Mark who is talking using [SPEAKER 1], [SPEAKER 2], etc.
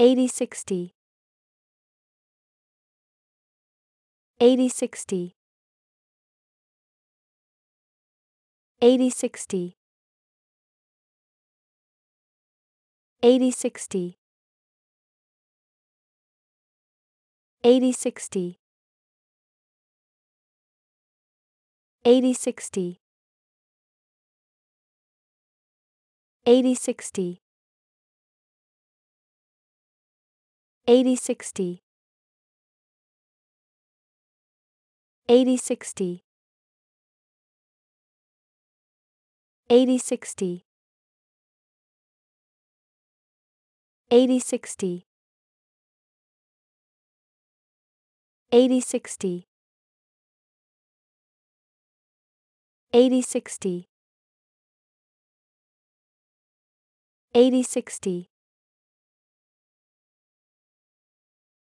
[SPEAKER 1] 8060 8060 8060 8060 8060 8060 8060 8060 8060 8060 8060 8060 8060 8060